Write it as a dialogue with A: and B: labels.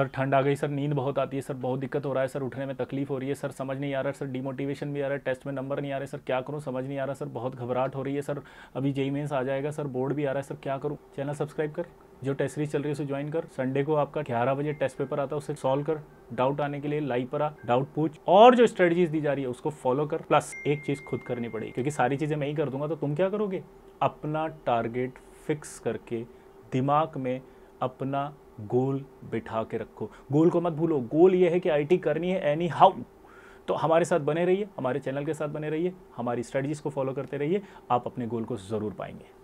A: sir ठंड आ गई sir नींद बहुत आती है सर बहुत दिक्कत हो रहा है सर उठने में तकलीफ हो रही है सर समझ नहीं आ रहा है सर डिमोटिवेशन भी आ रहा है टेस्ट में नंबर नहीं आ रहे सर क्या करूं समझ नहीं आ रहा सर बहुत घबराहट हो रही है सर अभी जेई मेंस आ जाएगा सर बोर्ड भी आ रहा है सर क्या करूँ चैनल सब्सक्राइब कर जो टेस्ट सीरीज चल रही है उसे ज्वाइन कर संडे को आपका ग्यारह बजे टेस्ट पेपर आता है उसे सॉल्व कर डाउट आने के लिए लाइव पर आ डाउट पूछ और जो स्ट्रेटजीज दी जा रही है उसको फॉलो कर प्लस एक चीज खुद करनी पड़ेगी क्योंकि सारी चीजें मैं ही कर दूंगा तो तुम क्या करोगे अपना टारगेट फिक्स करके दिमाग में अपना गोल बिठा के रखो गोल को मत भूलो गोल ये है कि आईटी करनी है एनी हाउ तो हमारे साथ बने रहिए हमारे चैनल के साथ बने रहिए हमारी स्ट्रेटजीज को फॉलो करते रहिए आप अपने गोल को ज़रूर पाएंगे